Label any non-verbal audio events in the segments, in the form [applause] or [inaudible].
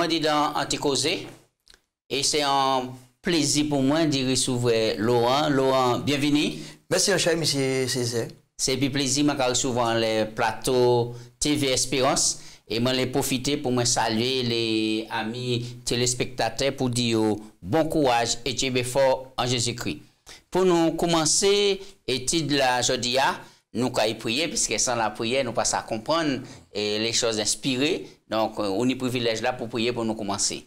moi dans dans et c'est un plaisir pour moi de recevoir Laurent. Laurent, bienvenue. Merci, cher monsieur C'est un plaisir, je recevoir les plateaux TV Espérance et je les profiter pour me saluer les amis téléspectateurs pour dire bon courage et tu es fort en Jésus-Christ. Pour nous commencer l'étude de la Jodia, nous qu'à prier, puisque sans la prière, nous pas à comprendre et les choses inspirées. Donc, euh, on y privilège là pour prier pour nous commencer.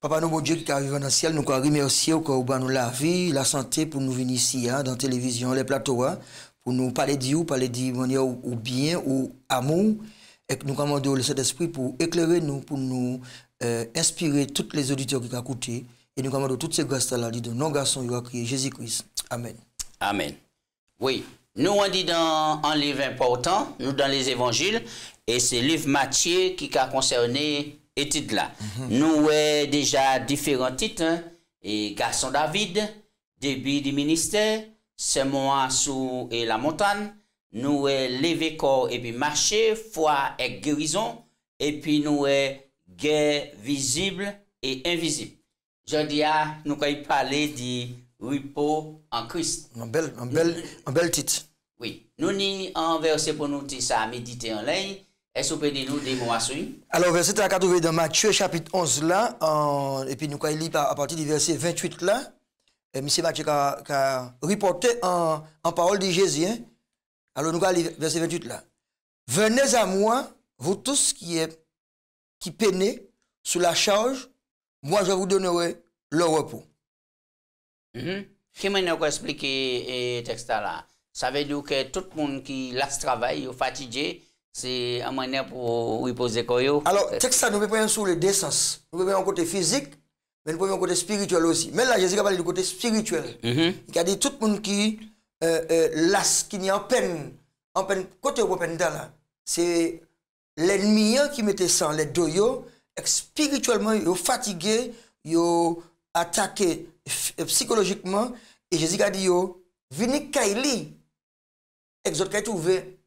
Papa, nous, mon Dieu qui arrive dans le ciel, nous quand remercier au nous la vie, la santé pour nous venir ici, hein, dans la télévision, les plateaux, hein, pour nous parler de vous, parler de manière ou, bien, ou amour, et nous commandons le Saint-Esprit pour éclairer nous, pour nous euh, inspirer tous les auditeurs qui ont écouté, et nous commandons toutes ces grâces-là, de nos garçons, qui ont crié Jésus-Christ. Amen. Amen. Oui, Nou an di dan an liv importan, nou dan lez evanjil, e se liv matye ki ka konserne etit la. Nou e deja diferent tit, e Garson David, debi di minister, Semouansou e la montane, nou e leve kor e bi mache, fwa e gerizon, e pi nou e ger vizible e evizib. Je di a nou kayi pale di matye, repos en Christ. Un bel, un bel, un bel titre. Oui. Nous ni en verset pour nous ça méditer en ligne. Est-ce que vous pouvez nous des mots à Alors, verset 4 dans Matthieu chapitre 11 là, et puis nous allons lire à partir du verset 28 là, et M. Matthieu a reporté en, en, parole de Jésus. Hein. Alors, nous allons lire verset 28 là. Venez à moi, vous tous qui, qui peinez sous la charge, moi je vous donnerai le repos. Mhm. Qui m'a expliqué expliqué eh, ce texte là Ça veut dire que tout le monde qui le travail, qui fatigué, c'est une manière pour reposer quoi Alors, le texte là, nous pouvons prendre sur les deux sens. Nous pouvons un côté physique, mais nous pouvons un côté spirituel aussi. Mais là, Jésus a parlé du côté spirituel. Mhm. Il dit tout le monde qui euh, euh qui est en peine, en peine, côté là, c'est l'ennemi hein, qui mettait sans les deux spirituellement, ils fatigué, fatigués, ils attaqué. Euh, psychologiquement, et Jésus a dit, venez Kaili, exode Kaili trouvé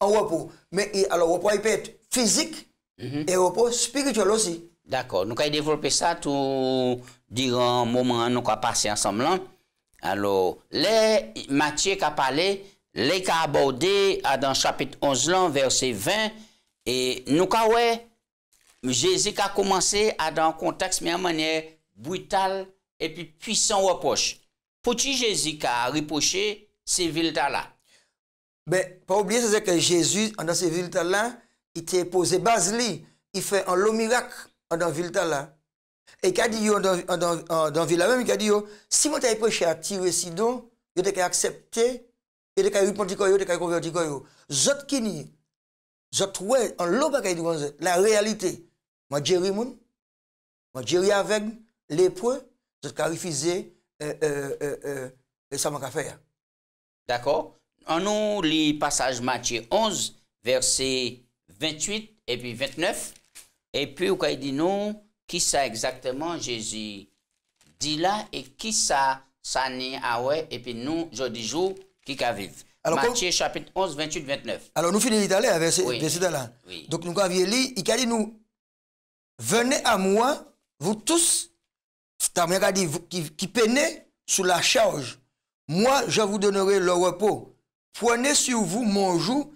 en repos. Mais et, alors, repos, il peut être physique et -hmm. et repos spirituel aussi. D'accord. Nous allons développer ça tout durant un moment nous allons passer ensemble. Alors, les Matthieu qui a parlé, les qui a abordé dans chapitre 11, verset 20, et nous avons Jésus qui a commencé à dans contexte, mais en manière brutale, epi pwisan wap poche. Po ti Jezi ka ripoche se vilta la? Be, pa oubliye se zè ke Jezi an dan se vilta la, ite pose baz li, ife an lo mirak an dan vilta la. E ka di yo an dan vilta la, si mwen te apreche a ti resido, yo te ke aksepte, yo te ke yu pwantikoy, yo te ke yu konviyantikoy, zot kini, zot wè, an lo baka yu kwanze, la realite, man djeri moun, man djeri aveg, le poe, de refuser euh, euh, euh, faire. D'accord. On nous lit passage Matthieu 11, verset 28 et puis 29. Et puis, au il dit nous, qui ça exactement Jésus dit là et qui ça, ça n'est à ah ouais, et puis nous, je dis jour, qui qu'a vivre. Matthieu chapitre 11, 28, 29. Alors, nous finissons d'aller hein, verset, là. Donc, nous avons dit, il dit nous, venez à moi, vous tous dit, qui, qui peinait sous la charge, moi je vous donnerai le repos. Prenez sur vous mon joug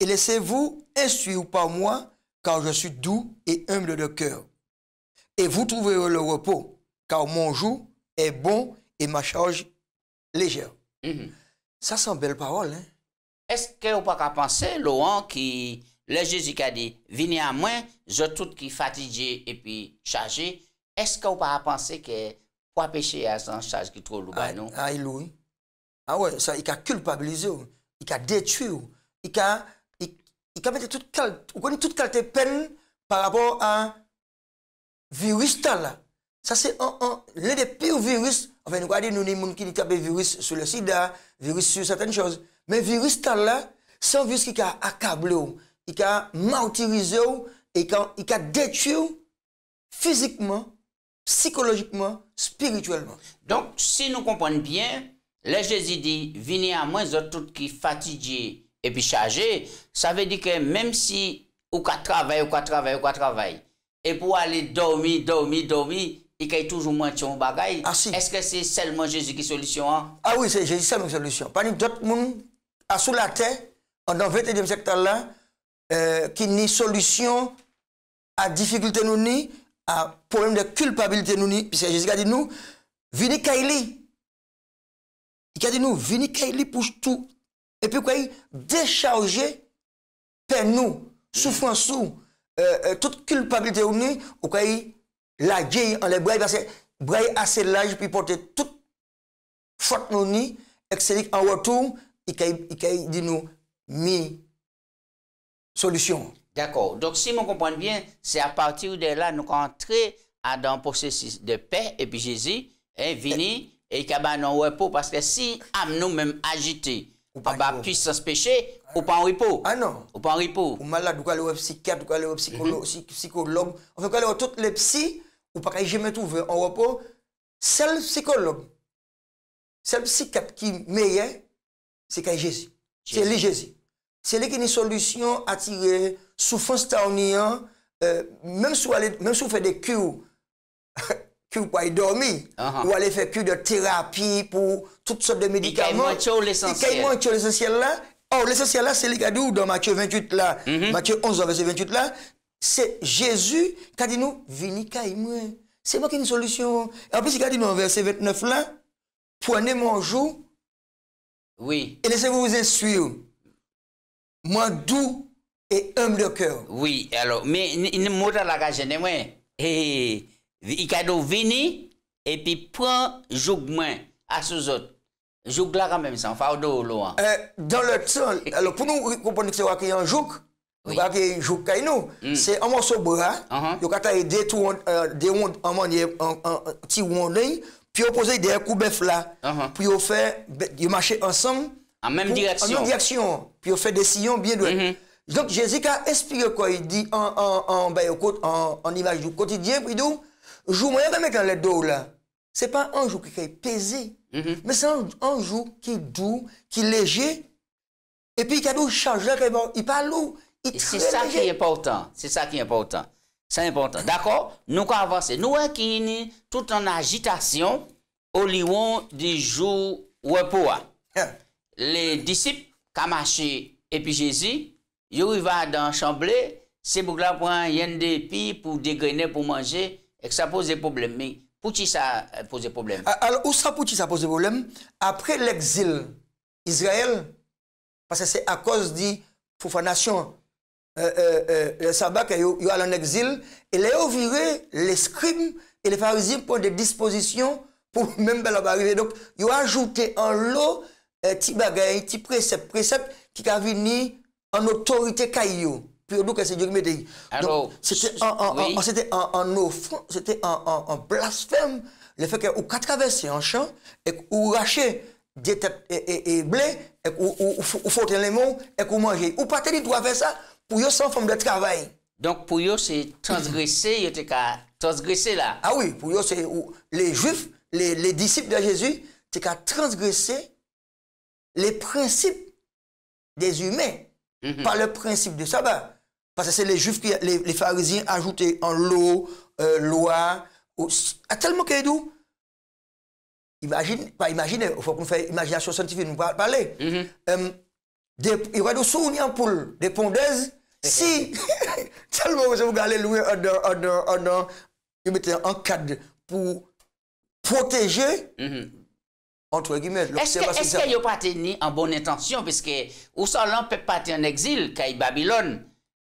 et laissez-vous instruire par moi, car je suis doux et humble de cœur. Et vous trouverez le repos, car mon joug est bon et ma charge légère. Mhm. Ça, c'est une belle parole. Hein. Est-ce que vous pas penser, Laurent, qui, le Jésus a dit, venez à moi, je tout qui fatigué et puis chargé, eske ou pa apanse ki kwa peche a san chaj ki trou loupan nou? A, ilou. A, wè, sa, i ka kulpabilize ou, i ka detu ou, i ka, i ka mette tout kalte, ou konen tout kalte pen par rapport a virus ta la. Sa se an, an, lè de pi ou virus, avè, nou kwa di nou ni moun ki li tabe virus sou le sida, virus sou saten chose, mè virus ta la, san virus ki ka akable ou, i ka martirize ou, i ka detu ou, fizikman, psychologiquement, spirituellement. Donc, si nous comprenons bien, le Jésus dit, venez à moi, vous tout qui fatigués et puis ça veut dire que même si ou travaillez, vous travaillez, vous travaillez, et pour aller dormir, dormir, dormir, il y a toujours moins de bagaille. Ah, Est-ce que c'est seulement Jésus qui est solution? Hein? Ah oui, c'est Jésus qui est solution. Pas d'autres monde à ah, sous la terre, dans le 21e siècle là, euh, qui ni solution à difficulté nous ni, a poulem de kulpabilite nou ni, pis se Jezika di nou, vini kay li, i ka di nou, vini kay li pouj tou, epi pou kwa i dechawje, pen nou, soufwan sou, tout kulpabilite euh, euh, ou ni, ou kwa i lagey, an le brey, brey ase laj, pou i pote tout, chot nou ni, ek se di an wotou, i kay di nou, mi, solisyon. D'accord. Donc, si on comprend bien, c'est à partir de là, nous entrons dans un processus de paix, et puis Jésus est venu et il y un repos, parce que si nous même agité, ou pas bah, puissance péché, ou pas en repos. Ah non. Ou pas en repos. Ou malade, ou le psychiatre, ou le mhm. psychologue, psychologue. En fait, quand toutes les psy, ou pas jamais trouver en repos, c'est le psychologue, c'est le psychiatre qui meilleur, c'est Jésus. C'est lui Jésus. C'est lui qui a une solution à tirer souffrance taonian, euh, même si vous faites des cures, [laughs] cures pour aller dormir, uh -huh. ou aller faire cure de thérapie pour toutes sortes de médicaments. Il l'essentiel. là. Or, oh, l'essentiel là, c'est les gadou dans Matthieu 28 là, mm-hmm. Matthieu 11, verset 28 là, c'est Jésus qui a dit nous, venez moi. C'est pas qu'une solution. Et en plus, il a dit nous, verset 29 là, prenez mon jour. Oui. Et laissez-vous vous instruire. Moi, d'où E m de kèr. Oui, alò, mè, m mouta la kajenè mwen. E, i kado vini, epi pran joug mwen, asou zot. Joug la kame msan, faw do ou lo an. Euh, Dan le tsan, alò, pou nou koupon nè kse wakè yon joug, wakè yon joug kaj nou, se amon so bora, yo kata yon e detou anmanye, euh, an ti wande, pi yo pose yon deyè koubef la, uh-huh. pi yo fè, yo mache ansan, an mèm direksyon, pi yo fè desiyon bie dwenye. Donc Jésus a expliqué quoi il dit en, en, en, ben, en, en image du quotidien, puis dit, jour moyen quand les dos là, n'est pas un jour qui est pesé, mm-hmm. mais c'est un, jour qui est doux, qui est léger, et puis qui a change là, il pas lourd. C'est ça qui est important, c'est ça qui est important. C'est important. D'accord Nous allons avancer. Nous sommes tout en agitation au lion du jour où repos. Yeah. Les disciples qui marché et puis Jésus, yo yu va dan chanble, se pou kla pou an yende pi, pou degrene pou manje, ek sa pose de poublem. Mè, pou chi sa pose de poublem? Al, ou sa pou chi sa pose de poublem? Apre l'ekzil, Izrael, pase se akos di poufanasyon, euh, euh, euh, le sabak yo al an ekzil, e le ovire, le skrim, e le farizim pon de disposisyon pou mèm bel abarive. Dok, yo ajoute an lo, ti bagay, ti presep, presep ki ka vini, en autorité Caillou. Puis c'est Dieu qui c'était en, en, en, blasphème le fait qu'on quatre traverser un champ et qu'on racher des têtes et, et, et blé et qu'on fauter les mots et qu'on mangeait. Ou pas les faire ça pour eux sans forme de travail. Donc pour eux c'est transgresser, ils étaient transgresser là. Ah oui, pour eux c'est les juifs, les, les, disciples de Jésus, c'est qu'à transgresser les principes des humains. Mhm. Par le prinsip de sa ba. Pase se le juf ki, le farizin ajoute an lo, euh, lo a, a telman ki edou, imajine, pa imajine, ou fòk nou fè imajinasyon santifi, nou palè, mhm. euh, yon wè dou sou ni anpoul, de pondèz, eh, eh, si, eh. [laughs] telman wè se wè gale louen anan, anan, anan, yon mette an an kade pou poteje, Est-ce que yo pati ni an bon intansyon? Peske ou sa lan pe pati an exil Kaye Babylon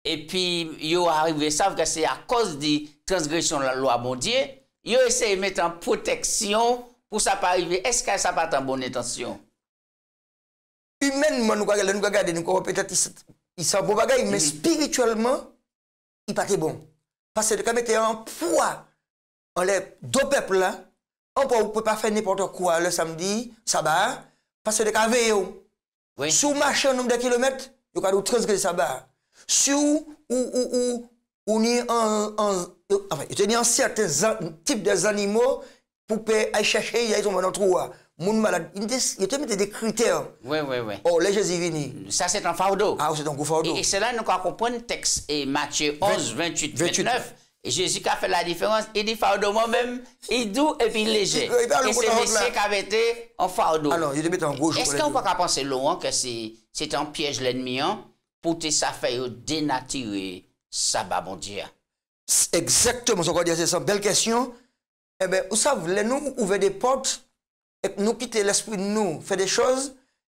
E pi yo arive saf Ke se a koz di transgression la loi mondye Yo eseye met an proteksyon Pou sa pa rive Est-ce ka sa pati an bon intansyon? Imen man nou kagade Nou kagade nou koro petat Y sa bo bagay Men spiritualman Y pati bon Pase de kamete an pwa Do peple la An pou pou pa fè nipote kwa le samdi, sa bar, pas se dek ave yo. Sou mache an oum de kilometre, yo kade ou transgre sa bar. Sou ou ou ou, ou ni an... An fè, yo te ni an certain tip de zanimou pou pe a y chache y a y ton manantrouwa. Ah. Moun malade, yo te mette de kriter. Ou leje zivini. Sa se tan fardo. A ou se tan kou fardo. E se la nou kwa kompon teks e matye 11, 28, 29... Jezi ka fè la diférense, e di fardouman mèm, e dou epi leje. E se mè se kavète, an fardou. E skan wak a panse loran ke se tè an pièj lèdmian pou te euh, sa fè yo denatire sa babondia? Eksèktèm, mòs an kon dè se san bel kèsyon. E mè, ou sa vlè nou ouve de pot ek nou pite l'espri nou fè de chòz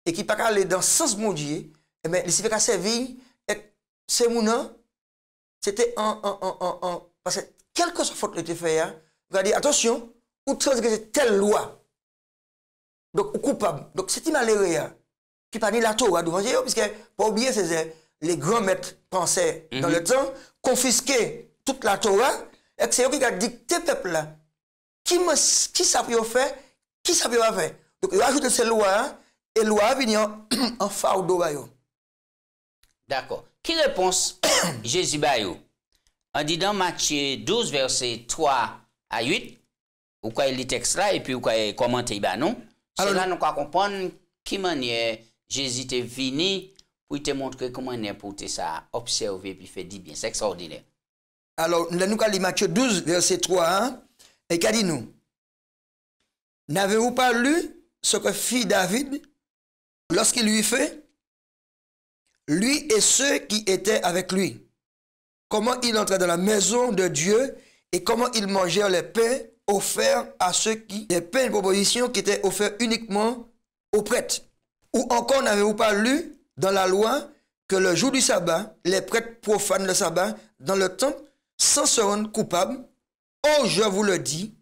e ki pa kalè dan sens mondye, e eh mè, li se fè ka se vign ek se mounan se tè an, an, an, an, an, kelke sa fote lè te fè ya, gwa di, atonsyon, ou transgrese tel lwa, dok ou koupab, dok se ti malere ya, ki pa ni la Torah, dou manje yo, piskè pou oubyen se zè, le grand mètre pansè, konfiske tout la Torah, ek se [coughs] yo ki ga dikte peple la, ki sa pou yo fè, ki sa pou yo avè, dok yo ajoute se lwa, e lwa avini an fardou bayo. Dako, ki repons jesi bayo? On dit dans Matthieu 12, verset 3 à 8, ou quoi il texte là, et puis comment il commente, ben non. nous comprendre qui manière Jésus est venu pour te montrer comment il est ça observer puis faire du bien. C'est extraordinaire. Alors, nous allons Matthieu 12, verset 3 hein, et qu'a dit nous N'avez-vous pas lu ce que fit David lorsqu'il lui fait Lui et ceux qui étaient avec lui comment il entrait dans la maison de Dieu et comment ils mangeait les pains offerts à ceux qui, les pains de proposition qui étaient offerts uniquement aux prêtres. Ou encore, n'avez-vous pas lu dans la loi que le jour du sabbat, les prêtres profanent le sabbat dans le temple sans se rendre coupables Oh, je vous le dis,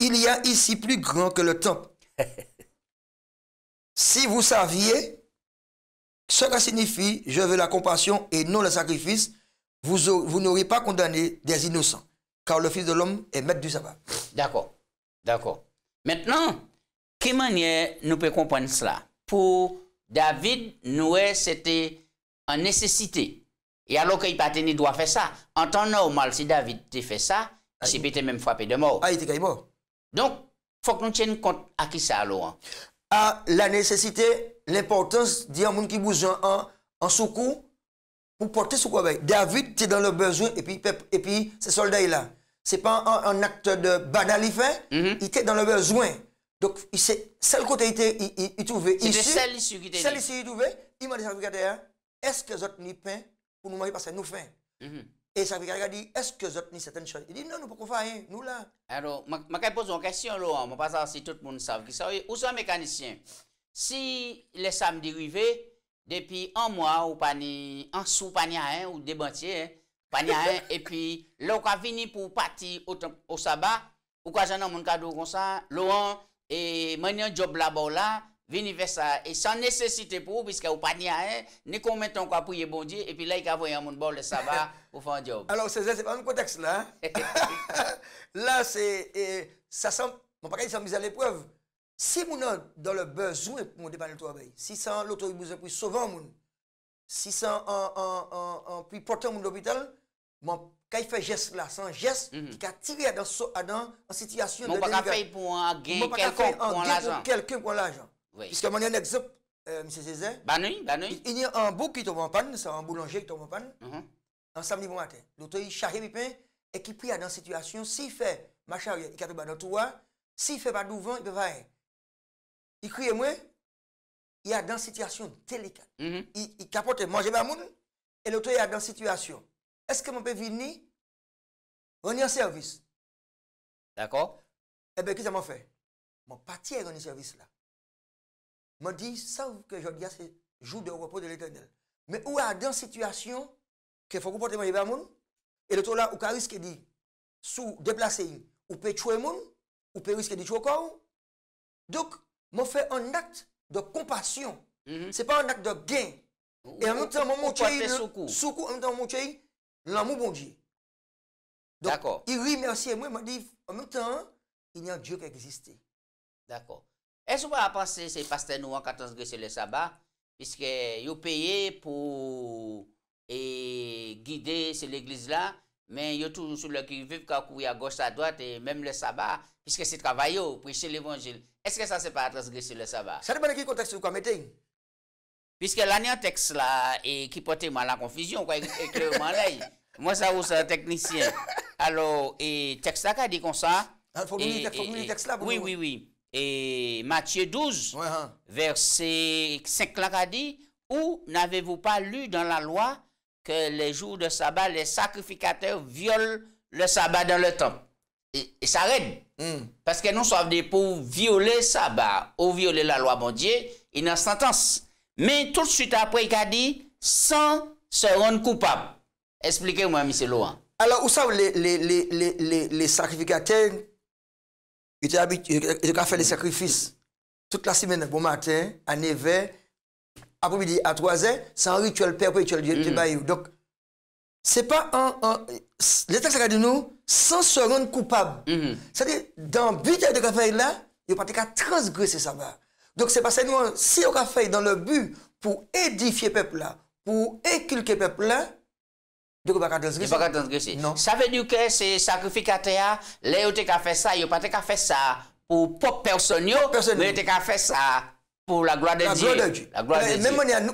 il y a ici plus grand que le temple. [laughs] si vous saviez ce que signifie je veux la compassion et non le sacrifice, vous, n'aurez pas condamné des innocents, car le Fils de l'homme est maître du sabbat. D'accord, d'accord. Maintenant, quelle manière nous pouvons comprendre cela Pour David, nous, c'était en nécessité. Et alors qu'il pas tenu doit faire ça, en temps normal, si David a fait ça, il même frappé de mort. Ah, il était mort. Donc, il faut que nous tenions compte à qui ça, alors. Hein? À la nécessité, l'importance d'un monde qui bouge en, en secours Ou pote sou kwa bay? David te dan le bezwen e pi se solday la. Se pa an akte de badal y fe, y te dan le bezwen. Dok sel kote y touve. Se de sel issue ki te de. Sel issue ki touve, y ma de sa vikade ya, eske zot ni pen pou nou mari pase nou fe? Mm-hmm. E sa vikade ya di, eske zot ni seten choy? Di, nan nou pou kon fayen, nou la. Ero, makay pozon kasyon lo an, mwen pasan si tout moun sav ki sa. Ou sa mekanisyen, si le sam dirivey, Depi an mwa ou panye, an sou panye an, ou debantye, panye [laughs] an, epi la ou ka vini pou pati ou saba, ou ka janan moun kado kon sa, lo an, e manye an job la bò la, vini ve sa, e san nesesite pou, piske ou panye an, ne kon men ton kwa pou ye bondye, epi la yi ka voyan moun bò le saba ou fè an job. Alors, se zè, se fè an konteks la, la se, se san, moun pa kè di san mizè l'epwèv, Si moun an dan le bezwen moun depanel to a bay, si san loto yi bouze pou souvan moun, si san an pou portan moun l'opital, moun ka yi fe jesk la, san jesk mhm. ki ka tiri adan an sityasyon. Moun baka fe euh, yi pou an gen kelke pou an lajan. Piske moun yon ekzop, Mr. Sezen, inye an bou ki touman pan, sa an bou lonje ki touman pan, an samni pou maten, loto yi chahye mi pen, e ki pri adan sityasyon, si fe macha yi katou badan to a, si fe badouvan, yi pe vaye. i kriye mwen, i a dan sityasyon telekal. I kapote manje ba moun, e loto ya dan sityasyon. Eske mwen pe vini, roni an servis. Dako? Ebe, ki sa mwen fe? Mwen pati an roni servis la. Mwen di, sa ou ke jodi a se, jou de wapou de l'Eternel. Me ou a dan sityasyon, ke fokou pote manje ba moun, e loto la, ou ka riske di, sou deplase yi, ou pe chwe moun, ou pe riske di chwe kou. Dok, Mwen fè an akte de kompasyon. Mhm. Se pa an akte de gen. E an mwen tan mwen mwen chèy, soukou an mwen tan mwen chèy, nan mwen bon di. D'akor. I rime ansi mwen, mwen di, an mwen tan, in yon diok egziste. D'akor. E sou pa apansè se pastè nou an katans gè se le sabba? Piske yon peye pou e gide se l'eglise la. mais il y a toujours ceux le qui vivent quand à gauche, à droite, et même le sabbat, puisque c'est travailler, prêcher l'évangile. Est-ce que ça, c'est pas transgresser le sabbat? Ça dépend de quel contexte vous commettez. Puisque l'année texte là, et qui portait mal la confusion, quoi, clairement là. Moi, ça, vous un technicien. Alors, et texte là, dit comme ça. Il ah, faut le texte là, Oui, oui, oui. Et Matthieu 12, hein. verset 5 là, dit Où n'avez-vous pas lu dans la loi ke le jou hmm. bon de sabat, le sakrifikatèr viole le sabat dan le tan. E sa red, paske nou sa vde pou viole sabat ou viole la lwa mandye, e nan satans. Men tout süt apre i ka di, san se ronde koupab. Esplike mwen, misè Louan. Alors, ou sa, le sakrifikatèr, yon ka fè le sakrifis, tout la simène pou matè, anè vè, apou mi di a 3e, se an rituel perpetuel di bayou. Donk, se pa an, an, le taksaka di nou, san soron koupab. Sa de, dan bitay de kafay non. la, yo pati ka transgresi sa va. Donk, se pa sa nou, si yo kafay dan le bu, pou edifiye pep la, pou ekilke pep la, yo ko baka transgresi. Yo baka transgresi. Non. Sa ven nou ke se sakrifika te a, le yo te ka fes sa, yo pati ka fes sa. Ou pop person yo, yo te ka fes sa. pour la gloire de Dieu.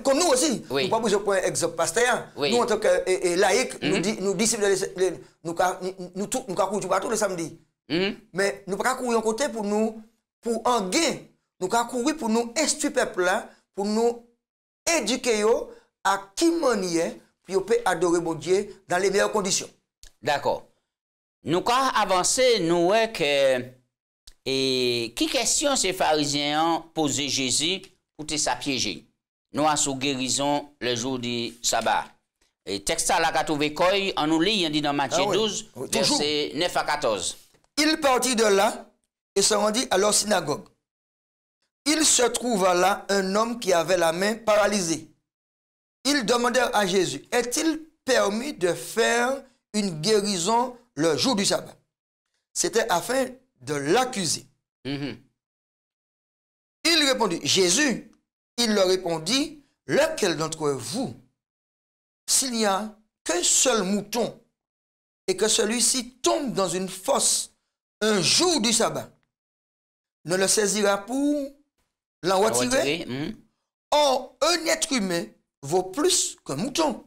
comme nous aussi, nous pas Nous, en tant que laïcs, nous, mhm. nous disciples, nous, nous, nous, mhm. Mais nous ne pas courir côté pour nous, pour en gain. Nous pouvons courir pour nous instruire peuple pour nous éduquer à qui manière pour peut adorer mon Dieu dans les meilleures conditions. D'accord. Nous avons avancé, nous, que et qui question ces pharisiens pose Jésus pour te sa piéger. Nous une guérison le jour du sabbat. E et la en nous 12, 9 14. Il partit de là et se rendit à leur synagogue. Il se trouva là un homme qui avait la main paralysée. Il demandèrent à Jésus, est-il permis de faire une guérison le jour du sabbat C'était afin de l'accuser. Mhm. Il répondit, Jésus, il leur répondit, lequel d'entre vous, s'il n'y a qu'un seul mouton et que celui-ci tombe dans une fosse un jour du sabbat, ne le saisira pour l'en retirer. Mhm. Or, un être humain vaut plus qu'un mouton.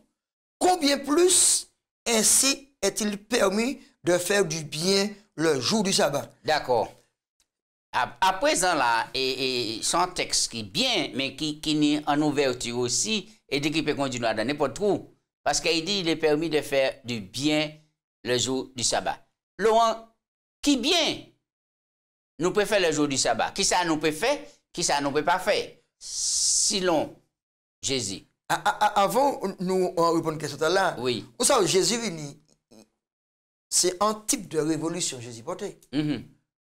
Combien plus ainsi est-il permis de faire du bien le jour du sabbat. D'accord. À, présent, là, et, son texte qui est bien, mais qui, qui est en ouverture aussi, et qui peut continuer à donner pour tout. Parce qu'il dit, il est permis de faire du bien le jour du sabbat. Laurent, qui bien nous peut faire le jour du sabbat? Qui ça nous peut faire? Qui ça nous peut pas faire? Sinon Jésus. avant, nous, on répond à cette question là. Oui. Où ça, Jésus venu c'est un type de révolution Jésus porté. Mm-hmm.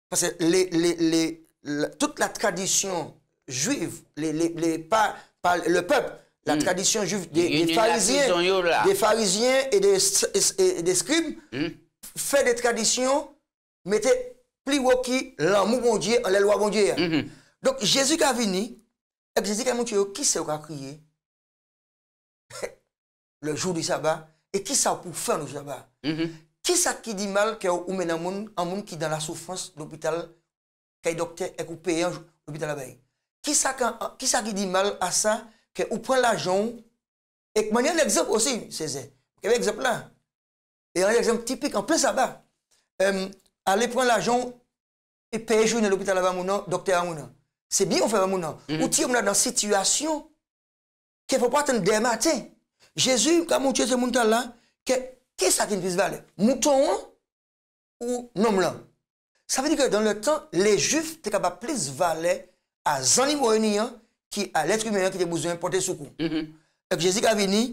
Parce que toute la tradition juive, le peuple, la mm. tradition juive des, pharisiens, et des, scribes, mm. fait des traditions, mettez plus qui l'amour bon Dieu, les lois bon Dieu. Mm-hmm. Donc Jésus qui a venu, et Jésus qui a montré qui c'est qui crié [laughs] le jour du sabbat, et qui ça pour faire le sabbat. Mm-hmm. Kisa ki di mal ke ou men an moun, an moun ki dan la soufrans l'opital kei dokte ek ou peye an l'opital la baye? Kisa ki di mal a sa ke ou pren e euh, mm-hmm. la jonk ek manye an ekzemp osi, seze, ke ve ekzemp la? E an ekzemp tipik an plen sa ba, ale pren la jonk e peye joun an l'opital la baye moun an, dokte an moun an. Sebi ou fe baye moun an, ou ti an moun an dan sityasyon ke pou paten dema, te? Jezu, ka moun tye se moun tal la, ke... Ke sa kin plis vale? Mouton ou nom lan? Sa vedi ke dan le tan, le juf te kaba plis vale a zani woyenian ki a letri menyen ki te bouzwen pote soukou. Ek Jezik a veni,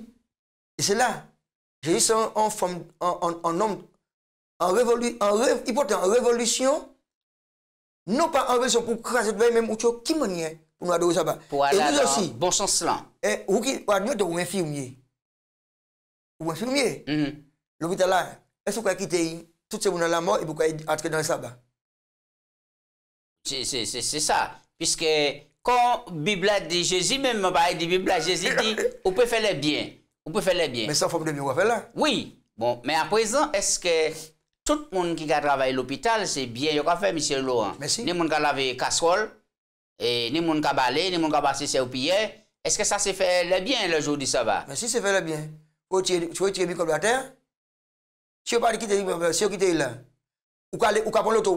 e se la. Jezik se an form, an nom, an revolu, an revolu, important, an revolusyon, non pa an revolusyon pou krase dwey menye moutyo kim menye pou mwa doye sa ba. Pou ala dan, bon chans lan. E wou ki, wou adyote wwen firmyen. Wwen firmyen. Mm-hmm. L'hôpital la, es ou kwa kite yi, tout se mounan la mò, e pou kwa yi atke nan sa ba? Se sa, piskè, kon bibla di Jezi, mè mè baye di bibla, Jezi di, ou pou fè le bien, ou pou fè le bien. Mè san fòm de mè wò fè la? Oui, bon, mè apresan, es ke, tout moun ki ga travay l'hôpital, se bie yò kwa fè, Mr. Louan? Mè si? Ni moun ka lave kassol, ni moun ka bale, ni moun ka basse se wopye, es ke sa se fè le bien le jò di sa ba? Mè si se fè le bien. Ou tiye, ou tiye mi kòp la tèr? Si yo pari kite, eh, si yo kite la, ou ka pon loto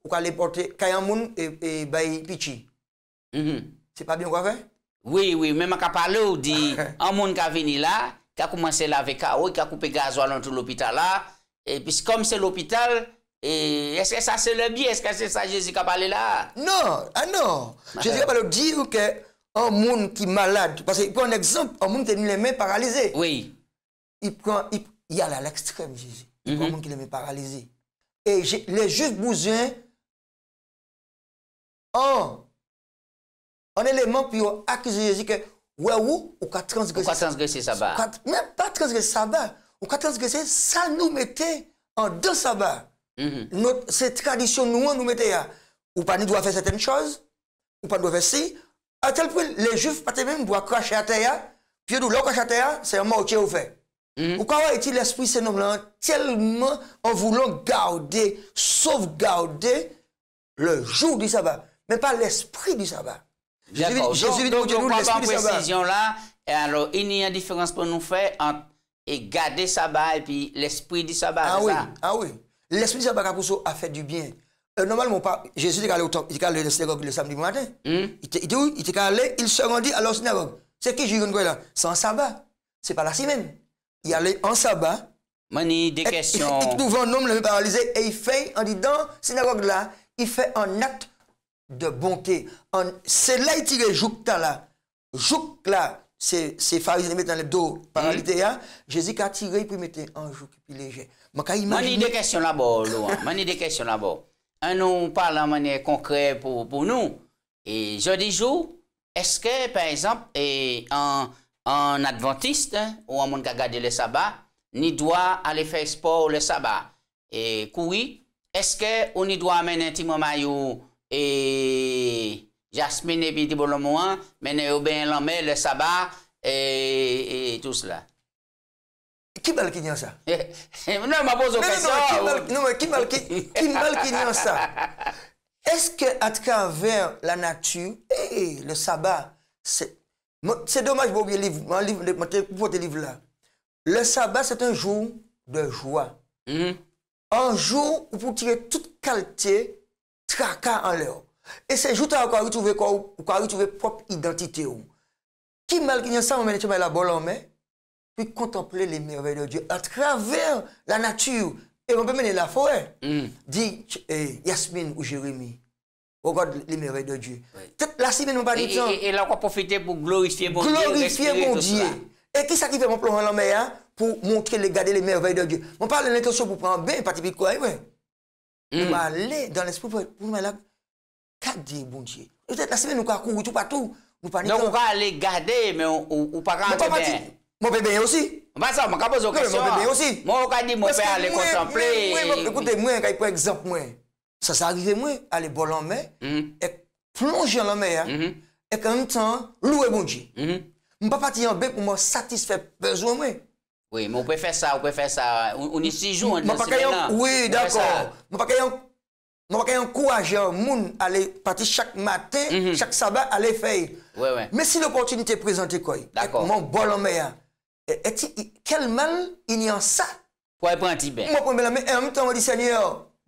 ou ka le porte kayan moun e, e bayi pichi. Mhm. Se pa bin kwa fe? Oui, oui, men ma ka pale ou di [laughs] an moun ka veni la, ka koumanse la veka ou, ka koupe gazo alantou l'opital la. Et pis kom se l'opital, eske sa se le bi, eske sa jezi ka pale la? Non, ah non, jezi ka pale ou di ou ke an moun ki malade. Pase pou an ekzamp, an moun te ni le men paralize. Oui. Oui. Y alè l'ekstrem, jè zi. Y pouman ki lè mè paralizi. E le juf bouzien an an eleman pi yo akizi, jè zi ke wè wou, ou ka transgresi. Mèm pa transgresi sa ba. Ou ka transgresi, sa mm-hmm. nou mette an dè sa ba. Se tradisyon nou an nou mette ya. Ou pa ni dòwa fè seten chòz, ou pa dòwa fè si, a tel pou lè juf patè mèm bò a krashe a te ya, pi yo dò lò krashe a te ya, se yon mò okè ou fè. Pourquoi a est-il l'Esprit saint là hein, tellement en voulant garder, sauvegarder le jour du sabbat, mais pas l'Esprit du sabbat. Jésus dit, nous, nous l'Esprit du précision là, et alors il n'y a une différence pour nous faire entre garder garder sabbat et l'Esprit du sabbat. Ah oui, ah oui. L'Esprit du sabbat a fait du bien. Euh, normalement, pas, Jésus est allé au temple, il est allé synagogue le samedi matin. Hmm. Il, était, il, allé, il se rendit à la synagogue. C'est qui Jésus là Sans sabbat. C'est pas la semaine. y alè an sa ba, ek pou vè an oum lè paralize, e y fè an di dan, senarog la, y fè an at de bontè, an se la y tire jouk ta la, jouk la, se farize lè met nan lè do paralize, hmm. jè zik a tire pou y mette an jouk pi leje. Mani de kèsyon la bo, mani de kèsyon la bo. An nou pala an manye konkrè pou nou, e jodi jou, eske par exemple, e an... an adventiste, ou an moun kagade le sabat, ni dwa ale fey sport le sabat, e koui, eske ou ni dwa menen ti mou mayou, e jasmin e bi di bolon mouan, menen ou ben lanme le sabat, e tou s'la. Ki bal ki nyan sa? [laughs] Non, m'a bozo kè sa. Non, ki bal ki nyan sa? Eske atka ver la natu, e eh, le sabat, se... Se domaj mwen oubyen liv, mwen pou pote liv la. Le sabat se te joun de jwa. An joun ou pou tire tout kalte traka an lè. E se joutan ou kwa ri touve pop identite ou. Ki mal ki nye san mwen eti mwen la bolan mè, pi kontemple le mèvè de diyo. A travèr la naty ou, e eh, mwen mè mè nè la fòè, di Yasmin ou Jérémie. Regarde les merveilles de Dieu. la semaine, nous parlons de ça. Et là, on profiter pour glorifier mon Dieu. Glorifier mon Dieu. Et qui ça qui fait mon plan en hein, pour montrer, les garder les merveilles de Dieu On parle de l'intention pour prendre bien, quoi, On mm. va aller dans l'esprit pour nous là. Qu'a dit bon Dieu la semaine, tout partout. on va aller garder, mais on ne pas rentrer. Mon bébé aussi. Bah mon moi, Sa sa arrive mwen, ale bolan mwen, ek plonje an la mwen ya, ek an mwen tan lou e bondi. Mwen pa pati an be pou mwen satisfè pezo mwen. Oui, mwen pou fè sa, mwen pou fè sa, mwen pou fè sa. Mwen pa kèy an kouajan moun, ale pati chak maten, chak sabat, ale fèy. Mwen si l'opportunite prezante koy, ek mwen bolan mwen ya, eti kel man in yan sa? Pwa e pranti be? Mwen pou mwen be la mwen, an mwen tan wadi sanyo,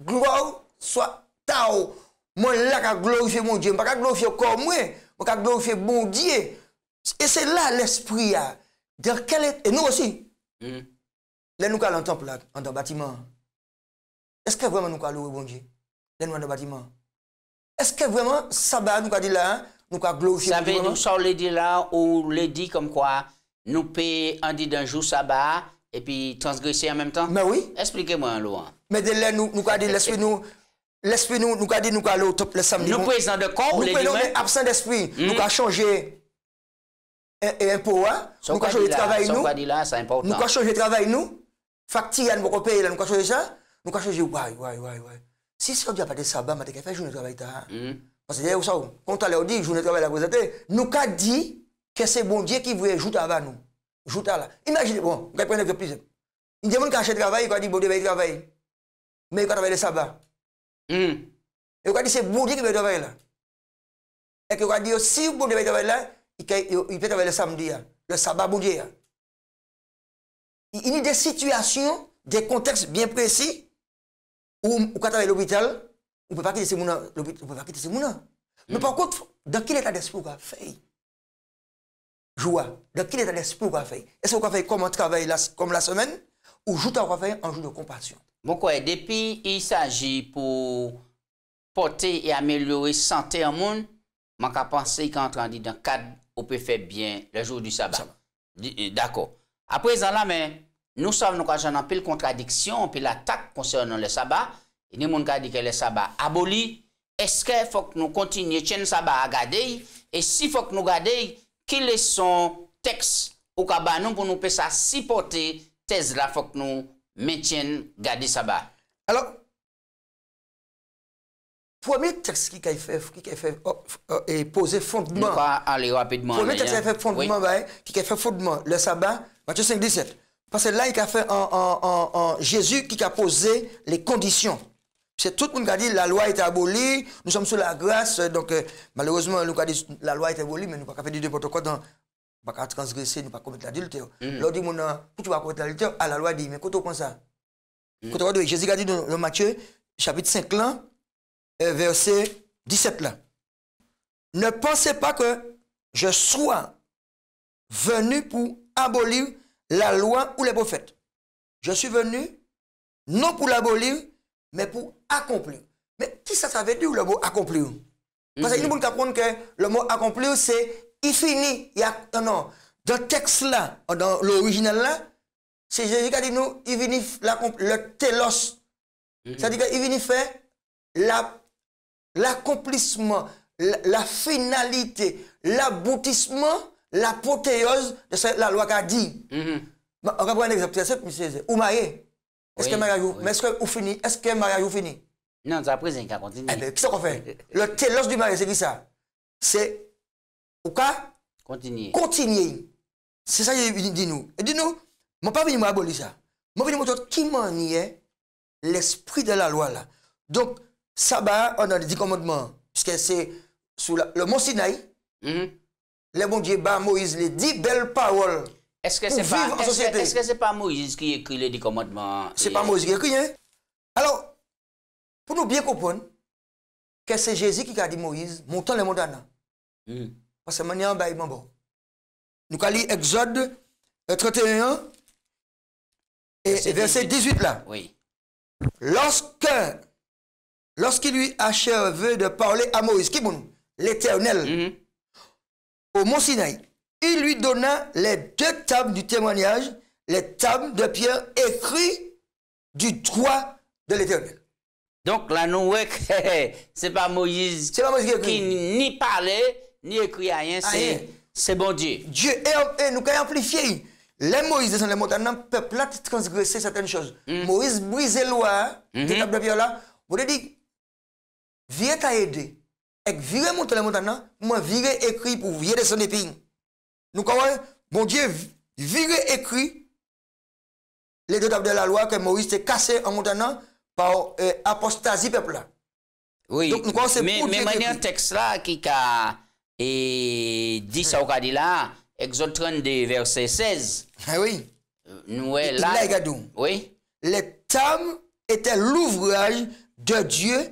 glou wawou, Swa taw, mwen lak a glorifye moun diye. Mwen lak a glorifye kou mwen, mwen lak a glorifye moun diye. E se la l'espri ya, der ke let. E nou osi, hmm. lè nou kal an temple la, an do batiman. Eske vwèman nou kal ouwe moun diye? Lè nou an do batiman. Eske vwèman saban nou kal di la, nou kal glorifye moun diye? Sabe, nou so lè di la ou lè di kom kwa, nou pe an di danjou saban, epi transgrese an mèm tan? Mè wè. Esplike mwen lò an. Mè de lè nou kal di l'espri nou... L'espri nou, nou ka di nou ka lou top le samdi moun. Nou prez nan de kom pou lè di moun. Nou prez nan de absen d'espri. Nou ka chanje e impou an. Nou ka chanje travay nou. Soum kwa di la, soum kwa di la, sa importan. Nou ka chanje travay nou. Fak ti an mou kopèye la, nou ka chanje sa. Nou ka chanje way, way, way, way. Si sou di apate sabba, mante ke fè, jounen travay ta. Pase de ou sa ou, konta le ou di, jounen travay la kouzete, nou ka di ke se bon diye ki vwe jout ava nou. Jout ala. Hmm. E ou kwa di se boudye ki be devay la. E ki ou kwa di yo si boudye be devay la, i pe devay le samdi ya, le sababoudye ya. I ni de situasyon, de konteks bien presi, ou kwa tavey l'obital, ou pe pa ki disi mounan. Men pankou, de kil etade se pou gwa fey? Jouan, de kil etade se pou gwa fey? E se ou kwa fey koman travey koman la semen, ou joutan wak fey anjou de kompasyon? Mwen kwa e depi, i saji pou pote e ameliori sante an moun, man ka panse ki an tran di dan kad ou pe febyen le jou du sabat. Dako. A prezan la men, nou sav nou kajan an pel kontradiksyon, pel atak konsernan le sabat, ni moun kadi ke le sabat aboli, eske fok nou kontinye chen sabat a gadey, e si fok nou gadey, ki leson teks ou kaban nou pou nou pe sa si pote, tez la fok nou garder Garde saba. Alors, premier texte qui a fait, qui fait oh, oh, et poser fondement. va aller rapidement. Premier texte hein. qui a fait fondement, qui fait fondement, le sabbat, Matthieu 5, 17. Parce que là, il a fait en, Jésus qui a posé les conditions. C'est tout le monde qui a dit la loi est abolie, nous sommes sous la grâce. Donc, euh, malheureusement, nous la loi est abolie, mais nous n'avons pas fait du n'importe quoi dans pas qu'à transgresser, nous pas commettre l'adultère. Oh. Mm. Lors tu vas commettre l'adultère, à la loi dit, mais quand on ça, mm. quand Jésus a dit dans, Matthieu, chapitre 5 euh, verset 17 là. Ne pensez pas que je sois venu pour abolir la loi ou les prophètes. Je suis venu non pour l'abolir, mais pour accomplir. Mais qui ça, ça veut dire le mot accomplir? Parce que nous mm. comprendre que le mot accomplir, c'est I fini, y a, nan, nan, dan tekst la, dan l'original la, se jenji ka di nou, i vini l'akompli, le telos. Sa di ka, i vini fe, l'akomplisman, la finalite, l'aboutisman, la poterioz, la lwa ka di. Mwen akwa mwen eksepti, se mwen se, ou maye, eske maye ou fini? Nan, sa prezjen ka kontini. Ki sa kon fe? Le telos di maye, se di sa? Se, Ou ka? Kontinye. Kontinye. Se sa yon di nou. E di nou, mwen pa veni mwen a boli sa. Mwen veni mwen ton ki manye l'esprit de la lwa la. Donk, sa ba anan di komodman. Puske se sou le monsinay, mm-hmm. le moun diye ba Moïse le di bel pawol. Pou viv an sosyete. Eske se pa Moïse ki ekri le di komodman? Se pa Moïse ki ekri, ye. Alors, pou nou bien koupon, ke se Jezi ki ka di Moïse, moun ton le moun dana. Hmm. Parce que bah, Nous allons Exode 31 euh, et, verset 18 là. Oui. Lorsque, lorsqu'il lui achève de parler à Moïse, qui l'éternel, mm-hmm. au Mont Sinaï, il lui donna les deux tables du témoignage, les tables de pierre écrites du droit de l'éternel. Donc là, nous, [laughs] c'est pas Moïse, pas Moïse qui, n'y parlait, Ni ekri ayen, se bon diye. Diye, nou kaya amplifiye yi. Le Moïse de Saint-Lamontanant, pep la te transgrese saten chos. Mm. Moïse brise lwa, mm-hmm. de tab de pyo la, vode dik, vire ta yede, ek vire Montalemontanant, mwen vire ekri pou vire de Saint-Lapin. Nou kaya, mon diye vire ekri, le tab de la lwa, ke Moïse te kase en Montalemontanant, pa euh, apostazi pep la. Oui. Nou kaya, se pou te kase. Men manye a tekst la, ki ka... Et 10 ça au cas là, Exode 32, verset 16. Ah oui. Euh, nous est là. Oui. Le tables était l'ouvrage de Dieu.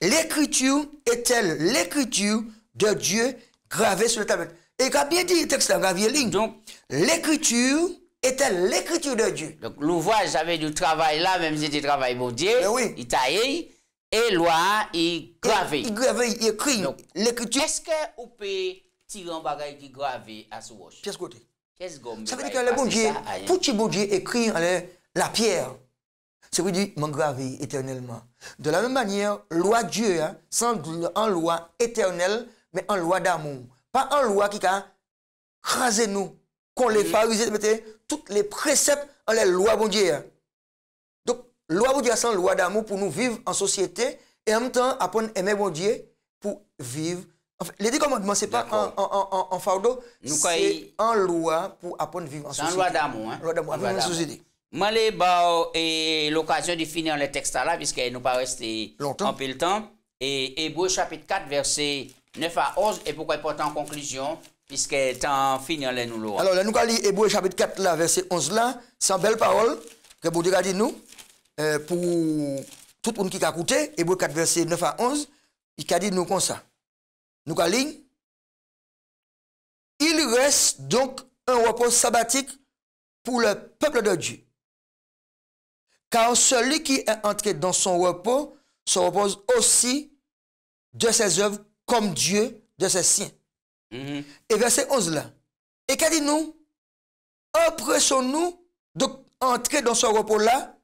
L'écriture était l'écriture de Dieu gravée sur le tablette. Et quand bien dit le texte gravier ligne. Donc, l'écriture était l'écriture de Dieu. Donc, l'ouvrage avait du travail là, même si c'était travail pour Dieu. Ben oui. Il taillait. Et loi est gravée. Il gravé, il écrit. L'écriture. Est-ce que vous pouvez tirer un bagage qui est gravé à ce roche? Qu'est-ce côté? Qu'est-ce que Ça veut dire que le bon Dieu, pour que bon Dieu écrit la pierre, c'est veut dire gravé éternellement. De la même manière, loi de Dieu, hein, sans en loi éternelle, mais en loi d'amour. Pas en loi qui a crasé nous, qu'on les pharisés mettaient, toutes les préceptes en les lois bon Dieu. Hein. Loi pour Dieu, c'est loi d'amour pour nous vivre en société et en même temps apprendre à aimer mon Dieu pour vivre. Enfin, les dix commandements, ce n'est pas en, en, en, en fardeau, c'est en loi pour apprendre à vivre en société. C'est en loi d'amour. Hein? Loi d'amour, vivre en société. Je vais l'occasion de finir le texte là, puisqu'il nous pas rester longtemps. En pile temps. Et Hébreu chapitre 4, verset 9 à 11, et pourquoi il porte en conclusion, puisque en finir les nous Alors, nous allons lire Hébreu chapitre 4, là, verset 11 là, sans belle parole, que vous avez dit nous. Euh, pour tout le monde qui a écouté, Hébreu 4, verset 9 à 11, il a dit nous comme ça. Nous ligne. Il reste donc un repos sabbatique pour le peuple de Dieu. Car celui qui est entré dans son repos se repose aussi de ses œuvres comme Dieu de ses siens. Mm-hmm. Et verset 11 là. Et qu'a dit nous? Empressons-nous d'entrer dans ce repos là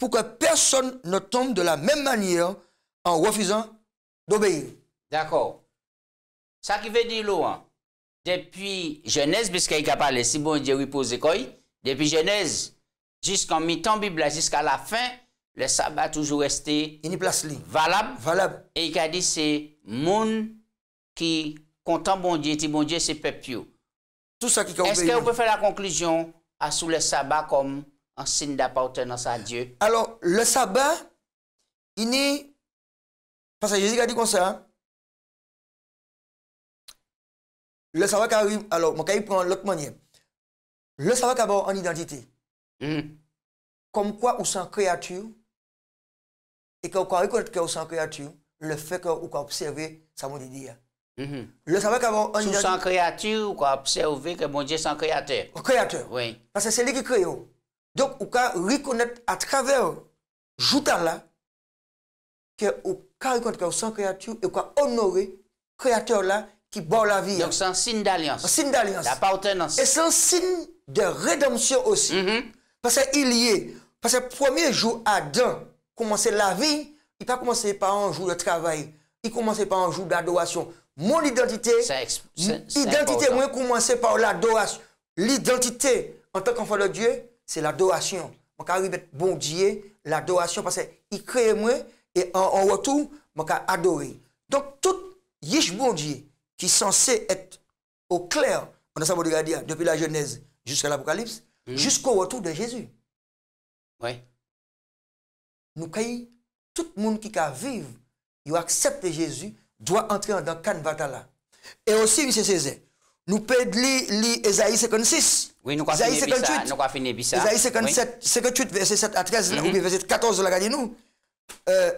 pour que personne ne tombe de la même manière en refusant d'obéir. D'accord. Ça qui veut dire, depuis Genèse, puisqu'il a parlé, si bon Dieu repose depuis Genèse jusqu'en mi-temps Bible, jusqu'à la fin, le sabbat toujours resté valable. valable. Et il a dit, c'est monde qui content bon Dieu, bon Dieu, c'est peuple. Tout ça qui Est-ce que vous pouvez faire la conclusion à sous le sabbat comme signe d'appartenance à Dieu. Alors, le sabbat, il est... Parce que Jésus a dit comme ça. Hein. Le sabbat qui arrive, alors, mon cas, prend l'autre manière. Le sabbat qui en identité. Hmm. Comme quoi, ou sans créature, et qu'on reconnaît que sans créature, le fait qu'on peut observer, ça veut dire. Mm -hmm. Le sabbat qu'avant on Sous sans créature, peut observer que mon Dieu est sans créateur. Créateur. Oui. Parce que c'est lui qui crée. Oh. Donk ou ka rikonet a travèr joutan la, ke ou ka rikonet ka ou san kreatur, e ou ka onore kreatur la ki bò la vi. Donk san sin d'alyans. San sin d'alyans. Da poutenans. E san sin de redansyon osi. Pasè il yè. Pasè premier jou Adan komanse la vi, i pa komanse pa an jou de travèl, i komanse pa an jou de adowasyon. Mon identite, identite mwen komanse pa an adowasyon. L'identite an tak an fòl de Diyè, c'est l'adoration. Je vais mettre bon Dieu, l'adoration, parce qu'il crée moi, et en, retour, je vais adorer. Donc, tout yish bon Dieu qui est censé être au clair, on a ça depuis la Genèse jusqu'à l'Apocalypse, mhm. jusqu'au retour de Jésus. Oui. Nous, tout le monde qui vivre, il accepte Jésus, doit entrer dans Kanvatala. Et aussi, M. Césaire, nous lire Esaïe 56. Oui, nous avons fini 58. Nous ça. Esaïe 57, 58, verset 7 à 13, ou bien verset 14, regardez nous. Euh,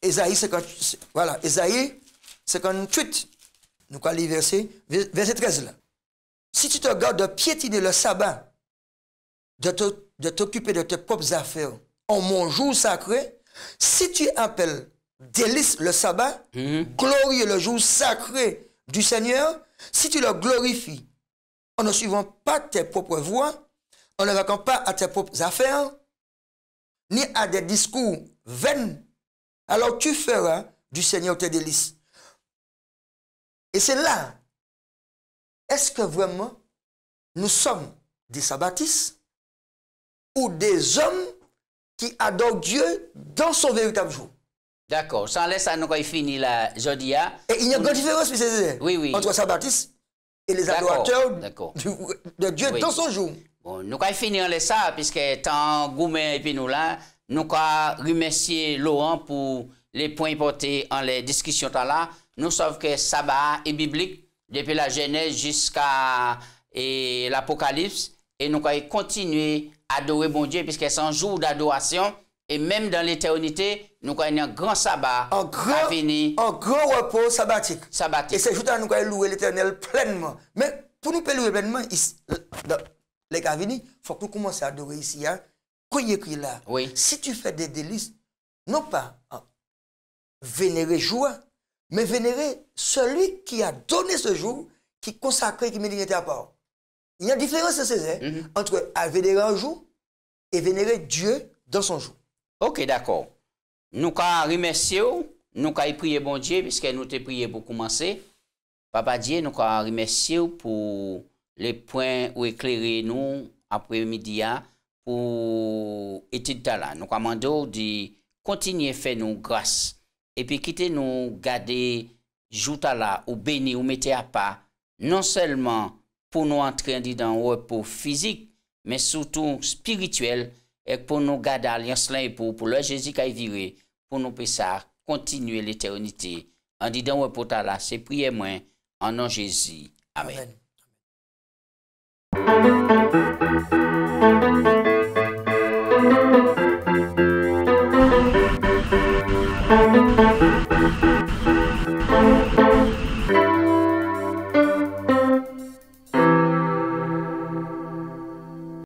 Esaïe 58, voilà, Esaïe 58, nous allons lire verset, verset 13 là. Si tu te gardes de piétiner le sabbat, de t'occuper de, tes propres affaires en mon jour sacré, si tu appelles délice le sabbat, mm glorieux le jour sacré du Seigneur, si tu leur glorifies en ne suivant pas tes propres voies, en ne vaquant pas à tes propres affaires, ni à des discours vains, alors tu feras du Seigneur tes délices. Et c'est là, est-ce que vraiment nous sommes des sabbatistes ou des hommes qui adorent Dieu dans son véritable jour D'accord. Sans laisser ça, nous avons fini la Jodia. Et il y a une grande différence, M. Oui, oui. Entre Saint-Baptiste et les adorateurs de Dieu dans son jour. Bon, nous avons fini en ça, puisque tant Goumen et puis nous là, nous avons remercié Laurent pour les points portés en les discussions là. Nous savons que sabbat est biblique depuis la Genèse jusqu'à l'Apocalypse. Et nous allons continuer à adorer mon Dieu, puisque c'est un jour d'adoration. Et même dans l'éternité, nous avons un grand sabbat un grand, grand repos sabbatique. sabbatique. Et c'est jour nous allons louer l'éternel pleinement. Mais pour nous louer pleinement, les il faut que nous commencions à adorer ici. Hein? écrit là. Si tu fais des délices, non pas hein, vénérer joie, mais vénérer celui qui a donné ce jour, qui consacré, qui mérite à part. Il y a une différence, hein, mhm. entre vénérer un jour et vénérer Dieu dans son jour. Ok, d'akor. Nou ka remersye ou, nou ka y priye bon diye, biske nou te priye pou koumanse. Baba diye, nou ka remersye ou pou le poin ou ekleri nou apre midi ya, pou eti tala. Nou ka mandor di kontinye fe nou gras. Epi kite nou gade jouta la, ou beni, ou mete apa, non selman pou nou antren di dan ou epou fizik, men soutou spirituel, Ek pou nou gada li anselen epou, pou lò Jezi kaj e vire, pou nou pesa kontinue l'eteronite. An didan wè potala, se priye mwen, an an Jezi. Amen.